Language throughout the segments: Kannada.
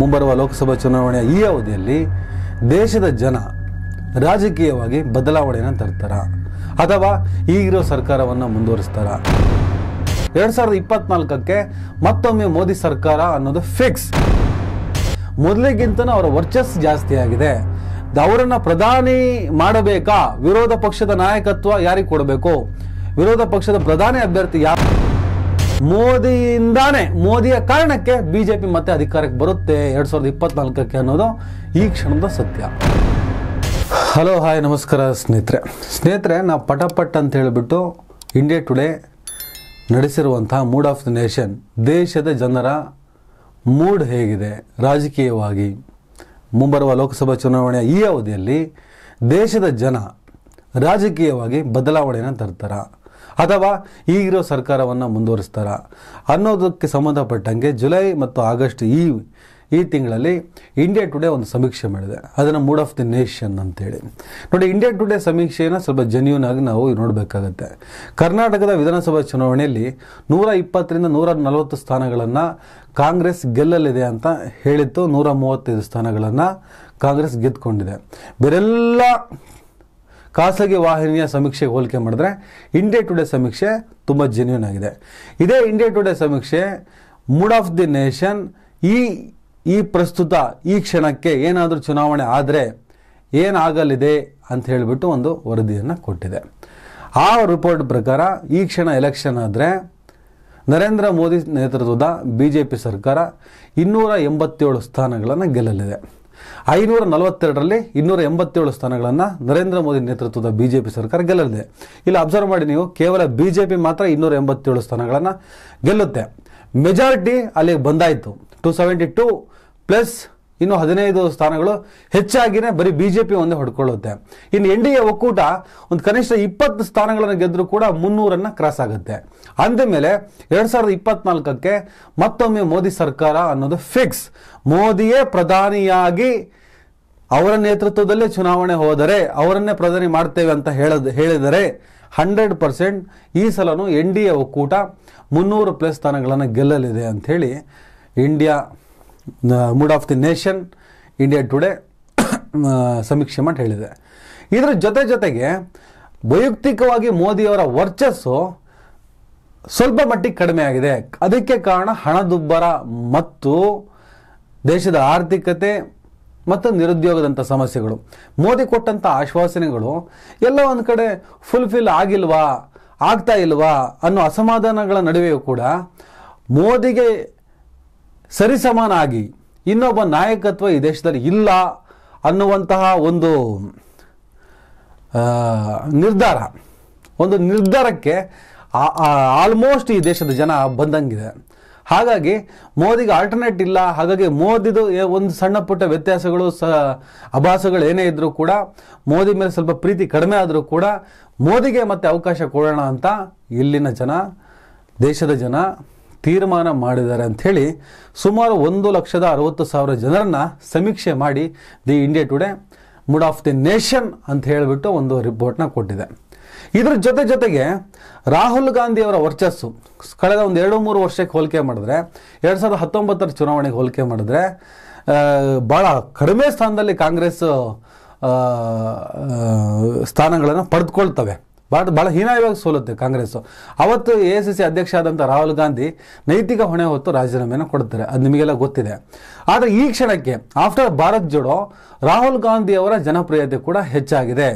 ಮುಂಬರುವ ಲೋಕಸಭಾ ಚುನಾವಣೆಯ ಈ ಅವಧಿಯಲ್ಲಿ ದೇಶದ ಜನ ರಾಜಕೀಯವಾಗಿ ಬದಲಾವಣೆಯನ್ನು ತರ್ತಾರ ಅಥವಾ ಈಗಿರೋ ಸರ್ಕಾರವನ್ನು ಮುಂದುವರಿಸ್ತಾರ ಎರಡು ಸಾವಿರದ ಇಪ್ಪತ್ನಾಲ್ಕಕ್ಕೆ ಮತ್ತೊಮ್ಮೆ ಮೋದಿ ಸರ್ಕಾರ ಅನ್ನೋದು ಫಿಕ್ಸ್ ಮೊದಲಿಗಿಂತ ಅವರ ವರ್ಚಸ್ ಜಾಸ್ತಿ ಆಗಿದೆ ಅವರನ್ನು ಪ್ರಧಾನಿ ಮಾಡಬೇಕಾ ವಿರೋಧ ಪಕ್ಷದ ನಾಯಕತ್ವ ಯಾರಿಗೆ ಕೊಡಬೇಕು ವಿರೋಧ ಪಕ್ಷದ ಪ್ರಧಾನಿ ಅಭ್ಯರ್ಥಿ ಯಾರು ಮೋದಿಯಿಂದಾನೆ ಮೋದಿಯ ಕಾರಣಕ್ಕೆ ಬಿಜೆಪಿ ಮತ್ತೆ ಅಧಿಕಾರಕ್ಕೆ ಬರುತ್ತೆ ಎರಡ್ ಸಾವಿರದ ಇಪ್ಪತ್ನಾಲ್ಕಕ್ಕೆ ಅನ್ನೋದು ಈ ಕ್ಷಣದ ಸತ್ಯ ಹಲೋ ಹಾಯ್ ನಮಸ್ಕಾರ ಸ್ನೇಹಿತರೆ ಸ್ನೇಹಿತರೆ ನಾವು ಪಟಪಟ್ ಅಂತ ಹೇಳಿಬಿಟ್ಟು ಇಂಡಿಯಾ ಟುಡೇ ನಡೆಸಿರುವಂತಹ ಮೂಡ್ ಆಫ್ ದ ನೇಷನ್ ದೇಶದ ಜನರ ಮೂಡ್ ಹೇಗಿದೆ ರಾಜಕೀಯವಾಗಿ ಮುಂಬರುವ ಲೋಕಸಭಾ ಚುನಾವಣೆಯ ಈ ಅವಧಿಯಲ್ಲಿ ದೇಶದ ಜನ ರಾಜಕೀಯವಾಗಿ ಬದಲಾವಣೆಯನ್ನು ತರ್ತಾರೆ ಅಥವಾ ಈಗಿರೋ ಸರ್ಕಾರವನ್ನು ಮುಂದುವರಿಸ್ತಾರಾ ಅನ್ನೋದಕ್ಕೆ ಸಂಬಂಧಪಟ್ಟಂಗೆ ಜುಲೈ ಮತ್ತು ಆಗಸ್ಟ್ ಈ ಈ ತಿಂಗಳಲ್ಲಿ ಇಂಡಿಯಾ ಟುಡೇ ಒಂದು ಸಮೀಕ್ಷೆ ಮಾಡಿದೆ ಅದನ್ನು ಮೂಡ್ ಆಫ್ ದಿ ನೇಷನ್ ಅಂತೇಳಿ ನೋಡಿ ಇಂಡಿಯಾ ಟುಡೇ ಸಮೀಕ್ಷೆಯನ್ನು ಸ್ವಲ್ಪ ಜೆನ್ಯೂನ್ ಆಗಿ ನಾವು ನೋಡಬೇಕಾಗತ್ತೆ ಕರ್ನಾಟಕದ ವಿಧಾನಸಭಾ ಚುನಾವಣೆಯಲ್ಲಿ ನೂರ ಇಪ್ಪತ್ತರಿಂದ ನೂರ ನಲವತ್ತು ಸ್ಥಾನಗಳನ್ನು ಕಾಂಗ್ರೆಸ್ ಗೆಲ್ಲಲಿದೆ ಅಂತ ಹೇಳಿತ್ತು ನೂರ ಮೂವತ್ತೈದು ಸ್ಥಾನಗಳನ್ನು ಕಾಂಗ್ರೆಸ್ ಗೆದ್ದುಕೊಂಡಿದೆ ಬೇರೆಲ್ಲ ಖಾಸಗಿ ವಾಹಿನಿಯ ಸಮೀಕ್ಷೆಗೆ ಹೋಲಿಕೆ ಮಾಡಿದ್ರೆ ಇಂಡಿಯಾ ಟುಡೇ ಸಮೀಕ್ಷೆ ತುಂಬ ಜೆನ್ಯೂನ್ ಆಗಿದೆ ಇದೇ ಇಂಡಿಯಾ ಟುಡೇ ಸಮೀಕ್ಷೆ ಮೂಡ್ ಆಫ್ ದಿ ನೇಷನ್ ಈ ಈ ಪ್ರಸ್ತುತ ಈ ಕ್ಷಣಕ್ಕೆ ಏನಾದರೂ ಚುನಾವಣೆ ಆದರೆ ಏನಾಗಲಿದೆ ಅಂತ ಹೇಳಿಬಿಟ್ಟು ಒಂದು ವರದಿಯನ್ನು ಕೊಟ್ಟಿದೆ ಆ ರಿಪೋರ್ಟ್ ಪ್ರಕಾರ ಈ ಕ್ಷಣ ಎಲೆಕ್ಷನ್ ಆದರೆ ನರೇಂದ್ರ ಮೋದಿ ನೇತೃತ್ವದ ಬಿ ಜೆ ಪಿ ಸರ್ಕಾರ ಇನ್ನೂರ ಎಂಬತ್ತೇಳು ಸ್ಥಾನಗಳನ್ನು ಗೆಲ್ಲಲಿದೆ ಐನೂರ ನಲವತ್ತೆರಡರಲ್ಲಿ ಇನ್ನೂರ ಎಂಬತ್ತೇಳು ಸ್ಥಾನಗಳನ್ನು ನರೇಂದ್ರ ಮೋದಿ ನೇತೃತ್ವದ ಬಿಜೆಪಿ ಸರ್ಕಾರ ಗೆಲ್ಲಲಿದೆ ಇಲ್ಲಿ ಅಬ್ಸರ್ವ್ ಮಾಡಿ ನೀವು ಕೇವಲ ಬಿಜೆಪಿ ಮಾತ್ರ ಇನ್ನೂರ ಎಂಬತ್ತೇಳು ಸ್ಥಾನಗಳನ್ನು ಗೆಲ್ಲುತ್ತೆ ಮೆಜಾರಿಟಿ ಅಲ್ಲಿಗೆ ಬಂದಾಯಿತು ಟು ಸೆವೆಂಟಿ ಟೂ ಪ್ಲಸ್ ಇನ್ನು ಹದಿನೈದು ಸ್ಥಾನಗಳು ಹೆಚ್ಚಾಗಿಯೇ ಬರೀ ಬಿಜೆಪಿ ಒಂದೇ ಹೊಡ್ಕೊಳ್ಳುತ್ತೆ ಇನ್ನು ಎನ್ ಡಿ ಎ ಒಕ್ಕೂಟ ಒಂದು ಕನಿಷ್ಠ ಇಪ್ಪತ್ತು ಸ್ಥಾನಗಳನ್ನು ಗೆದ್ದರೂ ಕೂಡ ಮುನ್ನೂರನ್ನು ಕ್ರಾಸ್ ಆಗುತ್ತೆ ಅಂದ ಮೇಲೆ ಎರಡು ಸಾವಿರದ ಇಪ್ಪತ್ನಾಲ್ಕಕ್ಕೆ ಮತ್ತೊಮ್ಮೆ ಮೋದಿ ಸರ್ಕಾರ ಅನ್ನೋದು ಫಿಕ್ಸ್ ಮೋದಿಯೇ ಪ್ರಧಾನಿಯಾಗಿ ಅವರ ನೇತೃತ್ವದಲ್ಲೇ ಚುನಾವಣೆ ಹೋದರೆ ಅವರನ್ನೇ ಪ್ರಧಾನಿ ಮಾಡ್ತೇವೆ ಅಂತ ಹೇಳದ್ ಹೇಳಿದರೆ ಹಂಡ್ರೆಡ್ ಪರ್ಸೆಂಟ್ ಈ ಸಲನೂ ಎನ್ ಡಿ ಎ ಒಕ್ಕೂಟ ಮುನ್ನೂರು ಪ್ಲಸ್ ಸ್ಥಾನಗಳನ್ನು ಗೆಲ್ಲಲಿದೆ ಅಂಥೇಳಿ India mood of the nation India Today ಸಮೀಕ್ಷೆ ಮಾಡಿ ಹೇಳಿದೆ ಇದರ ಜೊತೆ ಜೊತೆಗೆ ವೈಯಕ್ತಿಕವಾಗಿ ಮೋದಿಯವರ ವರ್ಚಸ್ಸು ಸ್ವಲ್ಪ ಮಟ್ಟಿಗೆ ಕಡಿಮೆ ಆಗಿದೆ ಅದಕ್ಕೆ ಕಾರಣ ಹಣದುಬ್ಬರ ಮತ್ತು ದೇಶದ ಆರ್ಥಿಕತೆ ಮತ್ತು ನಿರುದ್ಯೋಗದಂಥ ಸಮಸ್ಯೆಗಳು ಮೋದಿ ಕೊಟ್ಟಂಥ ಆಶ್ವಾಸನೆಗಳು ಎಲ್ಲ ಒಂದು ಕಡೆ ಫುಲ್ಫಿಲ್ ಆಗಿಲ್ವಾ ಆಗ್ತಾ ಇಲ್ವಾ ಅನ್ನೋ ಅಸಮಾಧಾನಗಳ ನಡುವೆಯೂ ಕೂಡ ಮೋದಿಗೆ ಸರಿಸಮಾನಾಗಿ ಇನ್ನೊಬ್ಬ ನಾಯಕತ್ವ ಈ ದೇಶದಲ್ಲಿ ಇಲ್ಲ ಅನ್ನುವಂತಹ ಒಂದು ನಿರ್ಧಾರ ಒಂದು ನಿರ್ಧಾರಕ್ಕೆ ಆಲ್ಮೋಸ್ಟ್ ಈ ದೇಶದ ಜನ ಬಂದಂಗಿದೆ ಹಾಗಾಗಿ ಮೋದಿಗೆ ಆಲ್ಟರ್ನೇಟ್ ಇಲ್ಲ ಹಾಗಾಗಿ ಮೋದಿದು ಒಂದು ಸಣ್ಣ ಪುಟ್ಟ ವ್ಯತ್ಯಾಸಗಳು ಸ ಅಭಾಸಗಳು ಏನೇ ಇದ್ದರೂ ಕೂಡ ಮೋದಿ ಮೇಲೆ ಸ್ವಲ್ಪ ಪ್ರೀತಿ ಕಡಿಮೆ ಆದರೂ ಕೂಡ ಮೋದಿಗೆ ಮತ್ತೆ ಅವಕಾಶ ಕೊಡೋಣ ಅಂತ ಇಲ್ಲಿನ ಜನ ದೇಶದ ಜನ ತೀರ್ಮಾನ ಮಾಡಿದ್ದಾರೆ ಅಂಥೇಳಿ ಸುಮಾರು ಒಂದು ಲಕ್ಷದ ಅರವತ್ತು ಸಾವಿರ ಜನರನ್ನು ಸಮೀಕ್ಷೆ ಮಾಡಿ the India Today mood of the nation ಅಂತ ಹೇಳಿಬಿಟ್ಟು ಒಂದು ರಿಪೋರ್ಟ್ನ ಕೊಟ್ಟಿದೆ ಇದರ ಜೊತೆ ಜೊತೆಗೆ ರಾಹುಲ್ ಗಾಂಧಿಯವರ ವರ್ಚಸ್ಸು ಕಳೆದ ಒಂದು ಎರಡು ಮೂರು ವರ್ಷಕ್ಕೆ ಹೋಲಿಕೆ ಮಾಡಿದ್ರೆ ಎರಡು ಸಾವಿರದ ಹತ್ತೊಂಬತ್ತರ ಚುನಾವಣೆಗೆ ಹೋಲಿಕೆ ಮಾಡಿದ್ರೆ ಭಾಳ ಕಡಿಮೆ ಸ್ಥಾನದಲ್ಲಿ ಕಾಂಗ್ರೆಸ್ ಸ್ಥಾನಗಳನ್ನು ಪಡೆದುಕೊಳ್ತವೆ ಭಾರತ ಬಹಳ ಹೀನಾಯವಾಗಿ ಸೋಲುತ್ತೆ ಕಾಂಗ್ರೆಸ್ಸು ಅವತ್ತು ಎ ಸಿ ಸಿ ಅಧ್ಯಕ್ಷ ಆದಂಥ ರಾಹುಲ್ ಗಾಂಧಿ ನೈತಿಕ ಹೊಣೆ ಹೊತ್ತು ರಾಜೀನಾಮೆಯನ್ನು ಕೊಡ್ತಾರೆ ಅದು ನಿಮಗೆಲ್ಲ ಗೊತ್ತಿದೆ ಆದರೆ ಈ ಕ್ಷಣಕ್ಕೆ ಆಫ್ಟರ್ ಭಾರತ್ ಜೋಡೋ ರಾಹುಲ್ ಗಾಂಧಿ ಅವರ ಜನಪ್ರಿಯತೆ ಕೂಡ ಹೆಚ್ಚಾಗಿದೆ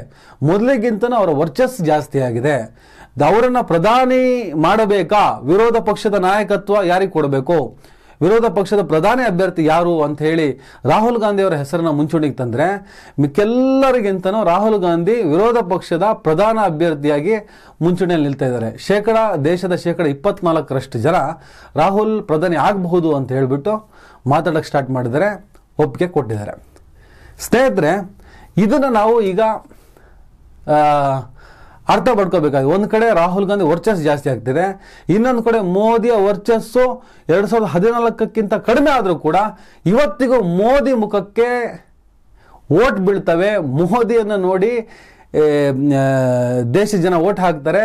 ಮೊದಲಿಗಿಂತನೂ ಅವರ ವರ್ಚಸ್ಸು ಜಾಸ್ತಿ ಆಗಿದೆ ಅವರನ್ನು ಪ್ರಧಾನಿ ಮಾಡಬೇಕಾ ವಿರೋಧ ಪಕ್ಷದ ನಾಯಕತ್ವ ಯಾರಿಗೆ ಕೊಡಬೇಕು ವಿರೋಧ ಪಕ್ಷದ ಪ್ರಧಾನಿ ಅಭ್ಯರ್ಥಿ ಯಾರು ಅಂತ ಹೇಳಿ ರಾಹುಲ್ ಗಾಂಧಿಯವರ ಹೆಸರನ್ನು ಮುಂಚೂಣಿಗೆ ತಂದರೆ ಮಿಕ್ಕೆಲ್ಲರಿಗಿಂತನೂ ರಾಹುಲ್ ಗಾಂಧಿ ವಿರೋಧ ಪಕ್ಷದ ಪ್ರಧಾನ ಅಭ್ಯರ್ಥಿಯಾಗಿ ಮುಂಚೂಣಿಯಲ್ಲಿ ನಿಲ್ತಾ ಇದ್ದಾರೆ ಶೇಕಡ ದೇಶದ ಶೇಕಡ ಇಪ್ಪತ್ನಾಲ್ಕರಷ್ಟು ಜನ ರಾಹುಲ್ ಪ್ರಧಾನಿ ಆಗಬಹುದು ಅಂತ ಹೇಳಿಬಿಟ್ಟು ಮಾತಾಡೋಕ್ಕೆ ಸ್ಟಾರ್ಟ್ ಮಾಡಿದರೆ ಒಪ್ಪಿಗೆ ಕೊಟ್ಟಿದ್ದಾರೆ ಸ್ನೇಹಿತರೆ ಇದನ್ನು ನಾವು ಈಗ ಅರ್ಥ ಪಡ್ಕೋಬೇಕಾಗಿ ಒಂದು ಕಡೆ ರಾಹುಲ್ ಗಾಂಧಿ ವರ್ಚಸ್ಸು ಜಾಸ್ತಿ ಆಗ್ತಿದೆ ಇನ್ನೊಂದು ಕಡೆ ಮೋದಿಯ ವರ್ಚಸ್ಸು ಎರಡು ಸಾವಿರದ ಹದಿನಾಲ್ಕಕ್ಕಿಂತ ಕಡಿಮೆ ಆದರೂ ಕೂಡ ಇವತ್ತಿಗೂ ಮೋದಿ ಮುಖಕ್ಕೆ ಓಟ್ ಬೀಳ್ತವೆ ಮೋದಿಯನ್ನು ನೋಡಿ ದೇಶದ ಜನ ಓಟ್ ಹಾಕ್ತಾರೆ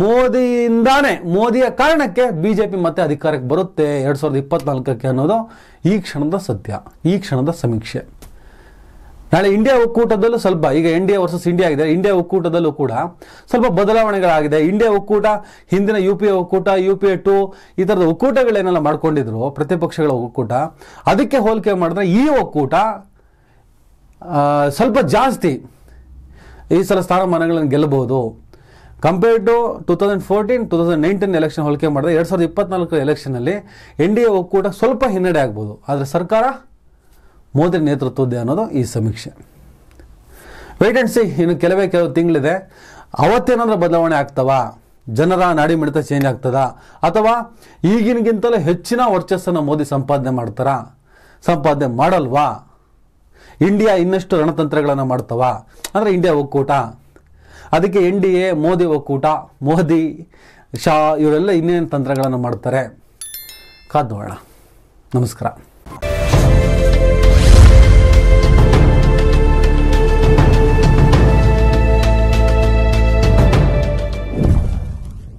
ಮೋದಿಯಿಂದಾನೇ ಮೋದಿಯ ಕಾರಣಕ್ಕೆ ಬಿ ಜೆ ಪಿ ಮತ್ತೆ ಅಧಿಕಾರಕ್ಕೆ ಬರುತ್ತೆ ಎರಡು ಸಾವಿರದ ಇಪ್ಪತ್ನಾಲ್ಕಕ್ಕೆ ಅನ್ನೋದು ಈ ಕ್ಷಣದ ಸತ್ಯ ಈ ಕ್ಷಣದ ಸಮೀಕ್ಷೆ ನಾಳೆ ಇಂಡಿಯಾ ಒಕ್ಕೂಟದಲ್ಲೂ ಸ್ವಲ್ಪ ಈಗ N D A versus India ಆಗಿದೆ ಇಂಡಿಯಾ ಒಕ್ಕೂಟದಲ್ಲೂ ಕೂಡ ಸ್ವಲ್ಪ ಬದಲಾವಣೆಗಳಾಗಿದೆ ಇಂಡಿಯಾ ಒಕ್ಕೂಟ ಹಿಂದಿನ ಯು ಪಿ ಎ ಒಕ್ಕೂಟ ಯು ಪಿ ಎ ಟು ಈ ಥರದ ಒಕ್ಕೂಟಗಳೇನೆಲ್ಲ ಮಾಡ್ಕೊಂಡಿದ್ರು ಪ್ರತಿಪಕ್ಷಗಳ ಒಕ್ಕೂಟ ಅದಕ್ಕೆ ಹೋಲಿಕೆ ಮಾಡಿದ್ರೆ ಈ ಒಕ್ಕೂಟ ಸ್ವಲ್ಪ ಜಾಸ್ತಿ ಈ ಸಲ ಸ್ಥಾನಮಾನಗಳನ್ನು ಗೆಲ್ಲಬಹುದು compared to two thousand fourteen two thousand nineteen election ಹೋಲಿಕೆ ಮಾಡಿದ್ರೆ ಎರಡು ಸಾವಿರದ ಇಪ್ಪತ್ನಾಲ್ಕು ಎಲೆಕ್ಷನಲ್ಲಿ ಎನ್ ಡಿ ಎ ಒಕ್ಕೂಟ ಸ್ವಲ್ಪ ಹಿನ್ನಡೆ ಆಗ್ಬೋದು ಆದರೆ ಸರ್ಕಾರ ಮೋದಿ ನೇತೃತ್ವದ್ದೇ ಅನ್ನೋದು ಈ ಸಮೀಕ್ಷೆ ವೆಯ್ಟ್ ಅಂಡ್ ಸಿ ಇನ್ನು ಕೆಲವೇ ಕೆಲವು ತಿಂಗಳಿದೆ ಅವತ್ತೇನಾದರೂ ಬದಲಾವಣೆ ಆಗ್ತಾವಾ ಜನರ ನಾಡಿ ಮಿಡಿತ ಚೇಂಜ್ ಆಗ್ತದ ಅಥವಾ ಈಗಿನಗಿಂತಲೂ ಹೆಚ್ಚಿನ ವರ್ಚಸ್ಸನ್ನು ಮೋದಿ ಸಂಪಾದನೆ ಮಾಡ್ತಾರಾ ಸಂಪಾದನೆ ಮಾಡಲ್ವಾ ಇಂಡಿಯಾ ಇನ್ನಷ್ಟು ರಣತಂತ್ರಗಳನ್ನು ಮಾಡ್ತವ ಅಂದರೆ ಇಂಡಿಯಾ ಒಕ್ಕೂಟ ಅದಕ್ಕೆ ಎನ್ ಡಿ ಎ ಮೋದಿ ಒಕ್ಕೂಟ ಮೋದಿ ಶಾ ಇವರೆಲ್ಲ ಇನ್ನೇನು ತಂತ್ರಗಳನ್ನು ಮಾಡ್ತಾರೆ ಕಾದ್ ನೋಡೋಣ ನಮಸ್ಕಾರ